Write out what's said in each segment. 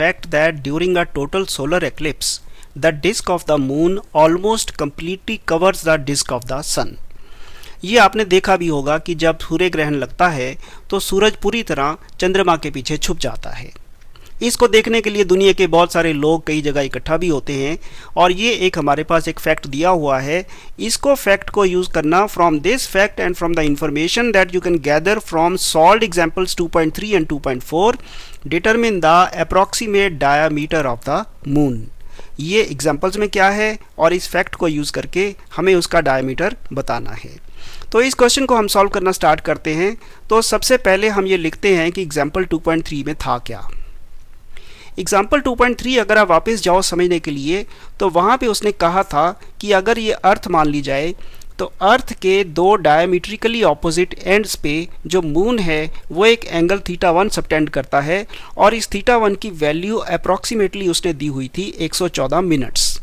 fact that during a total solar eclipse, the disk of the moon almost completely covers the disk of the sun. ये आपने देखा भी होगा कि जब सूर्य ग्रहण लगता है तो सूरज पूरी तरह चंद्रमा के पीछे छुप जाता है इसको देखने के लिए दुनिया के बहुत सारे लोग कई जगह इकट्ठा भी होते हैं और ये एक हमारे पास एक फैक्ट दिया हुआ है इसको फैक्ट को यूज़ करना from this fact and from the information that you can gather from solved examples 2.3 and 2.4 determine the approximate diameter of the moon ये एग्जाम्पल्स में क्या है और इस फैक्ट को यूज़ करके हमें उसका डायामीटर बताना है तो इस क्वेश्चन को हम सॉल्व करना स्टार्ट करते हैं तो सबसे पहले हम ये लिखते हैं कि एग्जाम्पल 2.3 में था क्या एग्जाम्पल 2.3 अगर आप वापस जाओ समझने के लिए तो वहाँ पे उसने कहा था कि अगर ये अर्थ मान ली जाए तो अर्थ के दो डायमीट्रिकली ऑपोजिट एंड्स पे जो मून है वो एक एंगल थीटा वन सबटेंड करता है और इस थीटा वन की वैल्यू अप्रॉक्सीमेटली उसने दी हुई थी 114 मिनट्स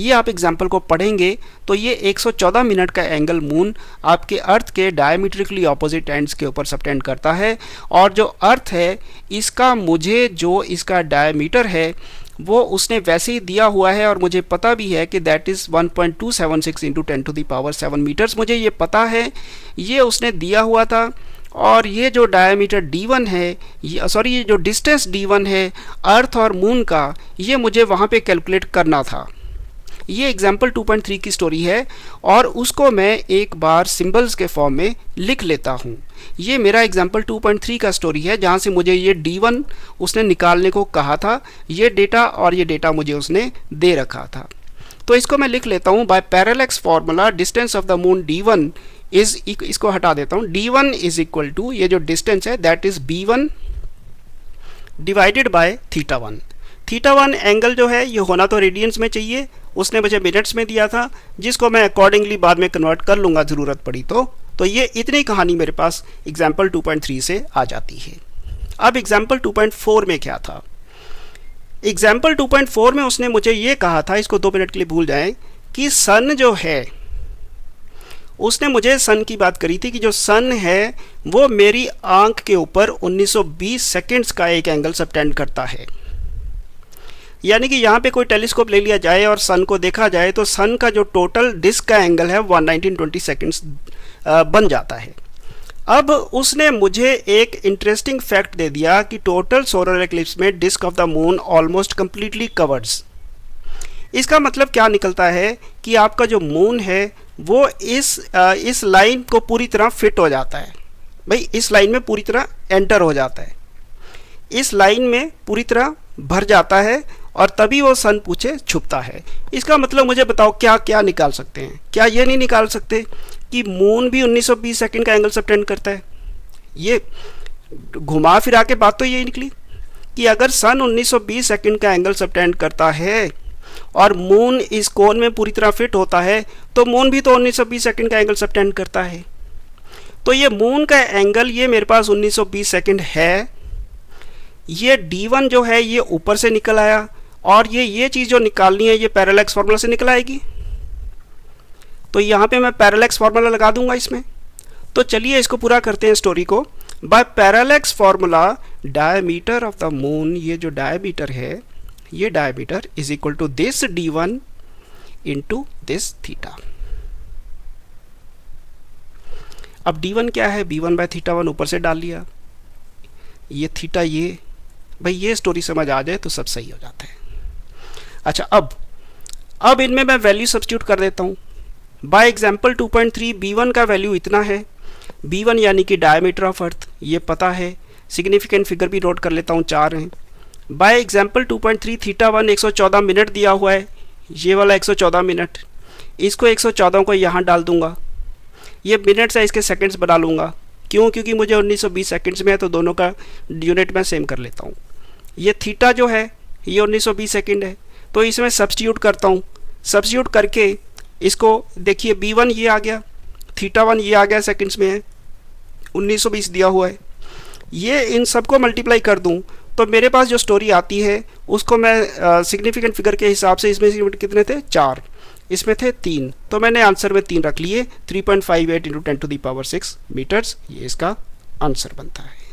ये आप एग्जाम्पल को पढ़ेंगे तो ये 114 मिनट का एंगल मून आपके अर्थ के डायमीट्रिकली ऑपोजिट एंड्स के ऊपर सबटेंड करता है और जो अर्थ है इसका मुझे जो इसका डायमीटर है वो उसने वैसे ही दिया हुआ है और मुझे पता भी है कि that is 1.276 point two seven six into ten to the power seven metres मुझे ये पता है ये उसने दिया हुआ था और ये जो डायमीटर d1 है सॉरी ये जो डिस्टेंस d1 है अर्थ और मून का ये मुझे वहाँ पे कैलकुलेट करना था ये एग्जाम्पल 2.3 की स्टोरी है और उसको मैं एक बार सिंबल्स के फॉर्म में लिख लेता हूँ ये मेरा एग्जाम्पल 2.3 का स्टोरी है जहाँ से मुझे ये D1 उसने निकालने को कहा था ये डेटा और ये डेटा मुझे उसने दे रखा था तो इसको मैं लिख लेता हूँ by parallax formula distance of the moon d one is इसको हटा देता हूँ d one is equal to ये जो डिस्टेंस है that is b one divided by theta one theta one angle जो है ये होना तो रेडियंस में चाहिए उसने मुझे मिनट्स में दिया था जिसको मैं अकॉर्डिंगली बाद में कन्वर्ट कर लूँगा ज़रूरत पड़ी तो तो ये इतनी कहानी मेरे पास एग्जाम्पल 2.3 से आ जाती है अब एग्जाम्पल 2.4 में क्या था एग्जाम्पल 2.4 में उसने मुझे ये कहा था इसको दो मिनट के लिए भूल जाएं कि सन जो है उसने मुझे सन की बात करी थी कि जो सन है वो मेरी आंख के ऊपर 1920 सेकंड्स का एक एंगल सब करता है यानी कि यहाँ पे कोई टेलीस्कोप ले लिया जाए और सन को देखा जाए तो सन का जो टोटल डिस्क का एंगल है ट्वेंटी सेकेंड्स बन जाता है अब उसने मुझे एक इंटरेस्टिंग फैक्ट दे दिया कि टोटल सोलर एक्लिप्स में disc of the moon almost completely covers इसका मतलब क्या निकलता है कि आपका जो मून है वो इस इस लाइन को पूरी तरह फिट हो जाता है भाई इस लाइन में पूरी तरह एंटर हो जाता है इस लाइन में पूरी तरह भर जाता है और तभी वो सन पूछे छुपता है इसका मतलब मुझे बताओ क्या क्या निकाल सकते हैं क्या ये नहीं निकाल सकते कि मून भी 1920 सेकंड का एंगल सबटेंड करता है ये घुमा फिरा के बात तो यही निकली कि अगर सन 1920 सेकंड का एंगल सबटेंड करता है और मून इस कोन में पूरी तरह फिट होता है तो मून भी तो उन्नीस सेकंड का एंगल सबटेंड करता है तो ये मून का एंगल ये मेरे पास उन्नीस सेकंड है ये D1 जो है ये ऊपर से निकल आया और ये ये चीज़ जो निकालनी है ये पैरालेक्स फार्मूला से निकल आएगी तो यहाँ पे मैं पैरालेक्स फार्मूला लगा दूंगा इसमें तो चलिए इसको पूरा करते हैं स्टोरी को by parallax formula diameter of the moon ये जो डायमीटर है ये diameter is equal to this d one to this theta अब डी वन क्या है b one by theta one ऊपर से डाल लिया ये थीटा ये भाई ये स्टोरी समझ आ जाए तो सब सही हो जाता है अच्छा अब अब इनमें मैं वैल्यू सब्सिट्यूट कर देता हूँ बाय एग्जाम्पल 2.3 वन का वैल्यू इतना है बी वन यानी कि डायमीटर ऑफ अर्थ ये पता है सिग्निफिकेंट फिगर भी नोट कर लेता हूँ चार हैं बाय एग्जाम्पल 2.3 थीटा वन एक मिनट दिया हुआ है ये वाला 114 मिनट इसको 114 को यहाँ डाल दूंगा ये मिनट्स है इसके सेकेंड्स बना लूँगा क्यों क्योंकि मुझे बीस सेकेंड्स में है तो दोनों का यूनिट मैं सेम कर लेता हूँ ये थीटा जो है ये बीस सेकेंड है तो इसमें सब्सटीट्यूट करता हूँ सब्सटीट्यूट करके इसको देखिए बी वन ये आ गया थीटा वन ये आ गया सेकंड्स में है 1920 दिया हुआ है ये इन सबको मल्टीप्लाई कर दूँ तो मेरे पास जो स्टोरी आती है उसको मैं सिग्निफिकेंट फिगर के हिसाब से इसमें कितने थे चार इसमें थे तीन तो मैंने आंसर में तीन रख लिए 3.58 point five eight into ten to the power six metres ये इसका आंसर बनता है